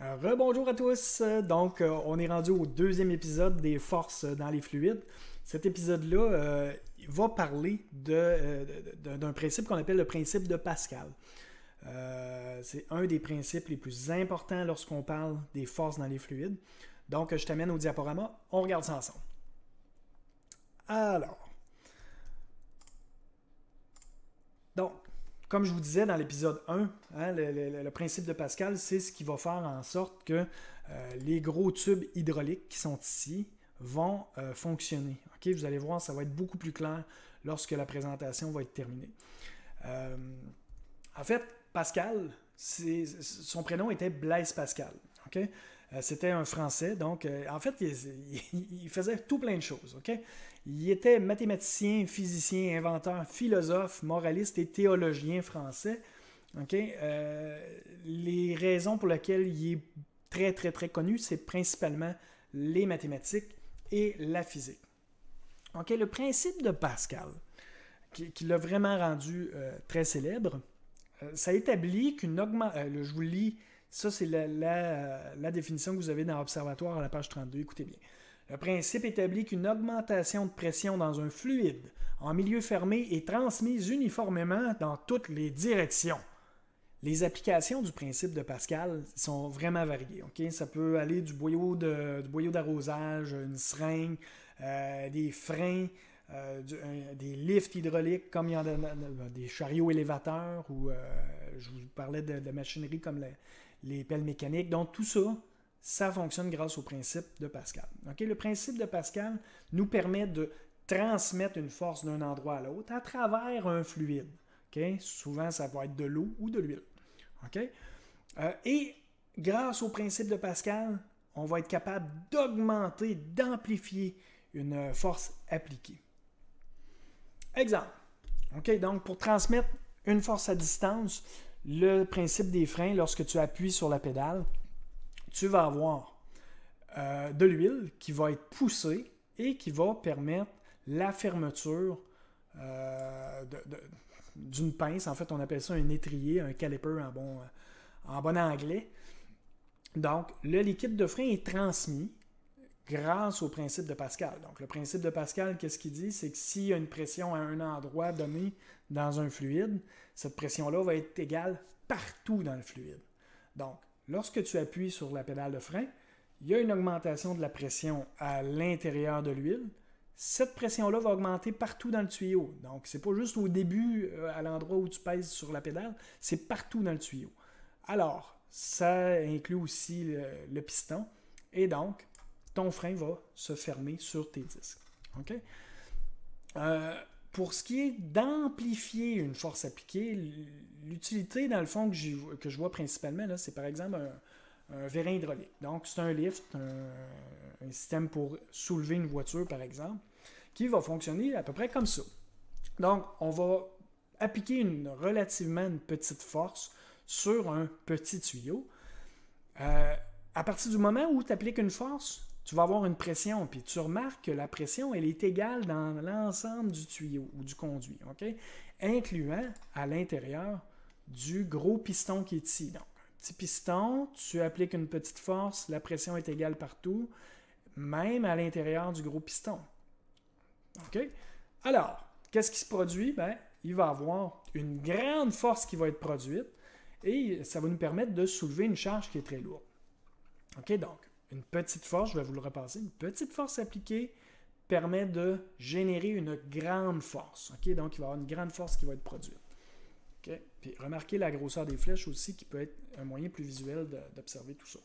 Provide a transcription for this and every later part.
Rebonjour à tous. Donc, euh, on est rendu au deuxième épisode des forces dans les fluides. Cet épisode-là euh, va parler euh, d'un principe qu'on appelle le principe de Pascal. c'est un des principes les plus importants lorsqu'on parle des forces dans les fluides. Donc, je t'amène au diaporama. On regarde ça ensemble. Alors. Donc, comme je vous disais dans l'épisode 1, hein, le, principe de Pascal, c'est ce qui va faire en sorte que euh, les gros tubes hydrauliques qui sont ici vont euh, fonctionner. ok? Vous allez voir, ça va être beaucoup plus clair lorsque la présentation va être terminée. Euh, en fait, Pascal, son prénom était Blaise Pascal. Euh, c'était un Français, donc euh, en fait, il, faisait tout plein de choses. ok Il était mathématicien, physicien, inventeur, philosophe, moraliste et théologien français. ok euh, les raisons pour lesquelles il est très, très, très connu, c'est principalement les mathématiques et la physique. OK, le principe de Pascal, qui, l'a vraiment rendu très célèbre, ça établit qu'une augmentation, je vous lis ça, c'est euh, la, définition que vous avez dans l'observatoire à la page 32. Écoutez bien. Le principe établit qu'une augmentation de pression dans un fluide en milieu fermé est transmise uniformément dans toutes les directions. Les applications du principe de Pascal sont vraiment variées. Ça peut aller du boyau d'arrosage, une seringue, euh, des freins, euh, des lifts hydrauliques comme il y en a des chariots élévateurs ou je vous parlais de, de machinerie comme la, les pelles mécaniques. Donc tout ça, ça fonctionne grâce au principe de Pascal. Le principe de Pascal nous permet de transmettre une force d'un endroit à l'autre à travers un fluide. Souvent, ça va être de l'eau ou de l'huile. Euh, et grâce au principe de Pascal, on va être capable d'augmenter, d'amplifier une force appliquée. Exemple. donc, pour transmettre une force à distance, le principe des freins, lorsque tu appuies sur la pédale, tu vas avoir euh, de l'huile qui va être poussée et qui va permettre la fermeture euh, d'une pince. En fait, on appelle ça un étrier, un caliper bon, en bon anglais. Donc, le liquide de frein est transmis grâce au principe de Pascal. Donc, le principe de Pascal, qu'est-ce qu'il dit? C'est que s'il y a une pression à un endroit donné dans un fluide, cette pression-là va être égale partout dans le fluide. Donc, lorsque tu appuies sur la pédale de frein, il y a une augmentation de la pression à l'intérieur de l'huile. Cette pression-là va augmenter partout dans le tuyau. Donc, c'est pas juste au début, euh, à l'endroit où tu pèses sur la pédale, c'est partout dans le tuyau. Alors, ça inclut aussi le piston. Et donc, ton frein va se fermer sur tes disques. OK? Euh, pour ce qui est d'amplifier une force appliquée, l'utilité dans le fond que, je, que je vois principalement, c'est par exemple un, vérin hydraulique. Donc, c'est un lift, un, système pour soulever une voiture, par exemple, qui va fonctionner à peu près comme ça. Donc, on va appliquer une relativement petite force sur un petit tuyau. Euh, à partir du moment où tu appliques une force, tu vas avoir une pression. Puis tu remarques que la pression, elle est égale dans l'ensemble du tuyau ou du conduit, OK? Incluant à l'intérieur du gros piston qui est ici. Donc, petit piston, tu appliques une petite force, la pression est égale partout, même à l'intérieur du gros piston. OK? Alors, qu'est-ce qui se produit? Ben, il va avoir une grande force qui va être produite et ça va nous permettre de soulever une charge qui est très lourde. OK? Donc, une petite force, je vais vous le repasser, une petite force appliquée permet de générer une grande force. Donc, il va y avoir une grande force qui va être produite. Puis, remarquez la grosseur des flèches aussi, qui peut être un moyen plus visuel d'observer tout ça.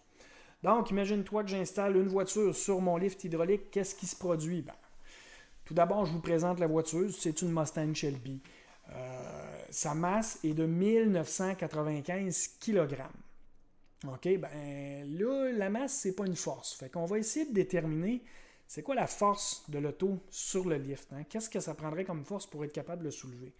Donc, imagine-toi que j'installe une voiture sur mon lift hydraulique. Qu'est-ce qui se produit? Ben, tout d'abord, je vous présente la voiture. C'est une Mustang Shelby. Euh, sa masse est de 1995 kg. OK, ben là, la masse, ce n'est pas une force. Fait qu'on va essayer de déterminer c'est quoi la force de l'auto sur le lift. Hein. Qu'est-ce que ça prendrait comme force pour être capable de le soulever?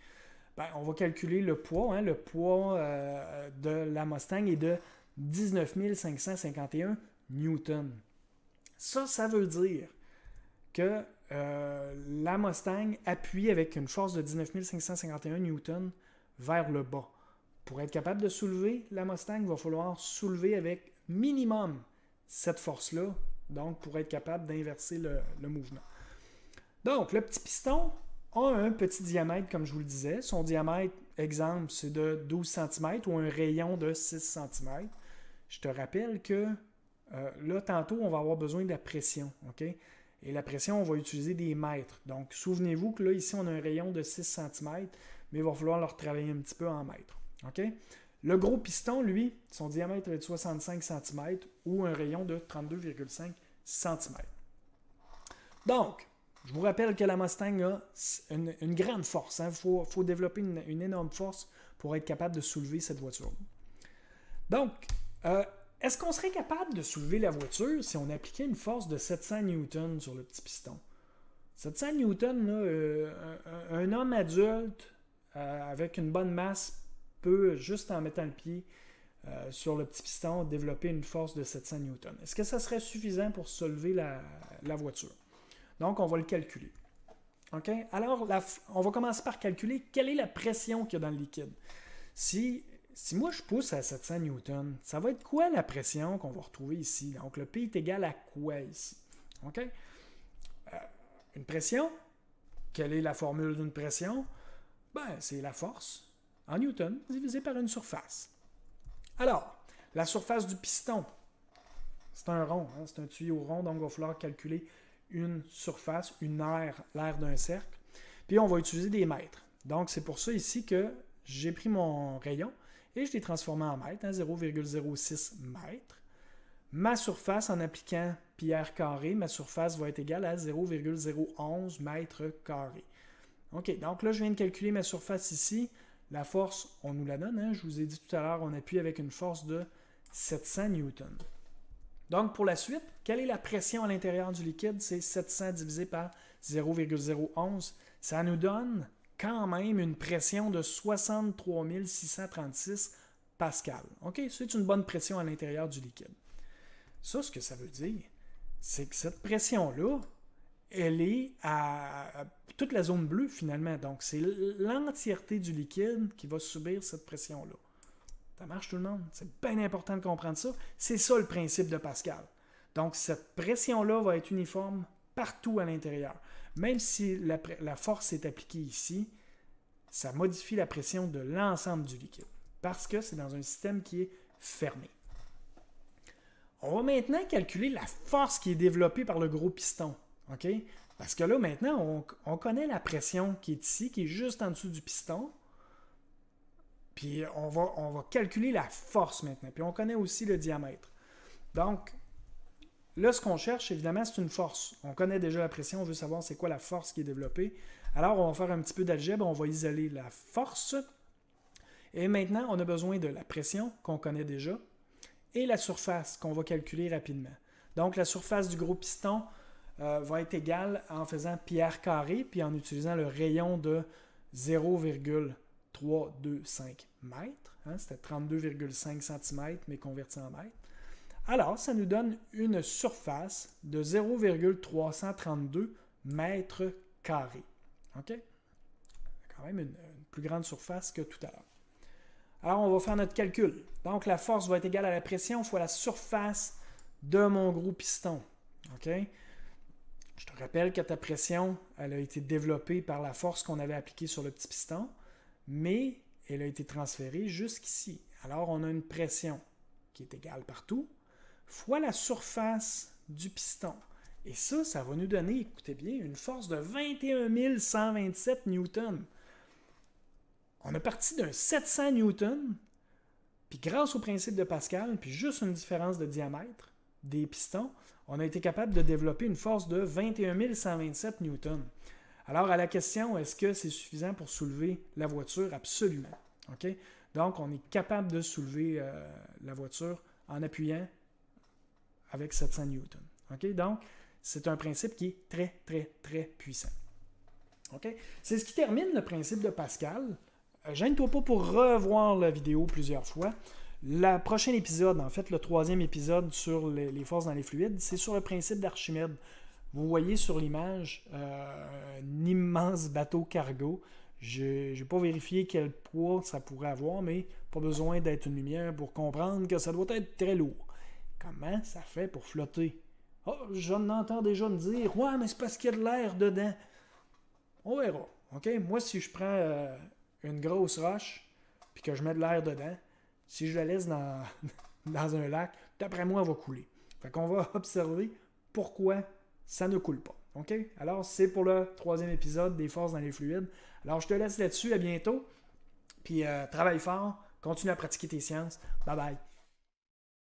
Ben, on va calculer le poids. Hein, le poids euh, de la Mustang est de 19 551 newtons. Ça, ça veut dire que euh, la Mustang appuie avec une force de 19 551 newtons vers le bas. Pour être capable de soulever la Mustang, il va falloir soulever avec minimum cette force-là, donc pour être capable d'inverser le, mouvement. Donc, le petit piston a un petit diamètre, comme je vous le disais. Son diamètre, exemple, c'est de 12 cm ou un rayon de 6 cm. Je te rappelle que euh, là, tantôt, on va avoir besoin de la pression. ok Et la pression, on va utiliser des mètres. Donc, souvenez-vous que là, ici, on a un rayon de 6 cm, mais il va falloir le travailler un petit peu en mètres. OK? Le gros piston, lui, son diamètre est de 65 cm ou un rayon de 32,5 cm. Donc, je vous rappelle que la Mustang a une, grande force. Il hein. faut, développer une, énorme force pour être capable de soulever cette voiture. Donc, euh, est-ce qu'on serait capable de soulever la voiture si on appliquait une force de 700 newtons sur le petit piston? 700 newtons, euh, un, homme adulte euh, avec une bonne masse peut, juste en mettant le pied euh, sur le petit piston, développer une force de 700 newtons. Est-ce que ça serait suffisant pour soulever la, la voiture? Donc, on va le calculer. OK? Alors, on va commencer par calculer quelle est la pression qu'il y a dans le liquide. Si, si moi je pousse à 700 newtons, ça va être quoi la pression qu'on va retrouver ici? Donc, le P est égal à quoi ici? OK? Euh, une pression, quelle est la formule d'une pression? Ben, c'est la force en newton divisé par une surface. Alors, la surface du piston, c'est un rond, hein, c'est un tuyau rond, donc il va falloir calculer une surface, une aire, l'aire d'un cercle. Puis on va utiliser des mètres. Donc c'est pour ça ici que j'ai pris mon rayon et je l'ai transformé en mètres, 0,06 hein, m. Ma surface en appliquant pierre carré, ma surface va être égale à 0,011 mètres carré. OK, donc là je viens de calculer ma surface ici. La force, on nous la donne. Hein. Je vous ai dit tout à l'heure, on appuie avec une force de 700 newtons. Donc, pour la suite, quelle est la pression à l'intérieur du liquide? C'est 700 divisé par 0,011. Ça nous donne quand même une pression de 63 636 pascal. OK? C'est une bonne pression à l'intérieur du liquide. Ça, ce que ça veut dire, c'est que cette pression-là, elle est à, toute la zone bleue finalement. Donc c'est l'entièreté du liquide qui va subir cette pression-là. Ça marche tout le monde. C'est bien important de comprendre ça. C'est ça le principe de Pascal. Donc cette pression-là va être uniforme partout à l'intérieur. Même si la, la force est appliquée ici, ça modifie la pression de l'ensemble du liquide parce que c'est dans un système qui est fermé. On va maintenant calculer la force qui est développée par le gros piston. Parce que là, maintenant, on, connaît la pression qui est ici, qui est juste en dessous du piston. Puis on va, on va calculer la force maintenant. Puis on connaît aussi le diamètre. Donc, là, ce qu'on cherche, évidemment, c'est une force. On connaît déjà la pression, on veut savoir c'est quoi la force qui est développée. Alors, on va faire un petit peu d'algèbre, on va isoler la force. Et maintenant, on a besoin de la pression qu'on connaît déjà et la surface qu'on va calculer rapidement. Donc, la surface du gros piston, euh, va être égal en faisant pierre carré puis en utilisant le rayon de 0,325 m. Hein, c'était 32,5 cm mais converti en mètres. Alors, ça nous donne une surface de 0,332 m carrés. OK? Quand même une, une plus grande surface que tout à l'heure. Alors, on va faire notre calcul. Donc, la force va être égale à la pression fois la surface de mon gros piston. OK? Je te rappelle que ta pression, elle a été développée par la force qu'on avait appliquée sur le petit piston, mais elle a été transférée jusqu'ici. Alors, on a une pression qui est égale partout, fois la surface du piston. Et ça, ça va nous donner, écoutez bien, une force de 21 127 newtons. On a parti d'un 700 newtons, puis grâce au principe de Pascal, puis juste une différence de diamètre, des pistons, on a été capable de développer une force de 21 127 newtons. Alors, à la question, est-ce que c'est suffisant pour soulever la voiture? Absolument. Donc, on est capable de soulever euh, la voiture en appuyant avec 700 newtons. Donc, c'est un principe qui est très, très, très puissant. C'est ce qui termine le principe de Pascal. Je euh, Gêne-toi pas pour revoir la vidéo plusieurs fois. Le prochain épisode, en fait, le troisième épisode sur les, forces dans les fluides, c'est sur le principe d'Archimède. Vous voyez sur l'image euh, un immense bateau cargo. Je n'ai pas vérifié quel poids ça pourrait avoir, mais pas besoin d'être une lumière pour comprendre que ça doit être très lourd. Comment ça fait pour flotter? Oh, j'en entends déjà me dire Ouais, mais c'est parce qu'il y a de l'air dedans. On verra. OK? Moi, si je prends euh, une grosse roche puis que je mets de l'air dedans, si je la laisse dans, un lac, d'après moi, elle va couler. Fait qu'on va observer pourquoi ça ne coule pas. OK? Alors, c'est pour le troisième épisode des forces dans les fluides. Alors, je te laisse là-dessus. À bientôt. Puis, euh, travaille fort. Continue à pratiquer tes sciences. Bye bye.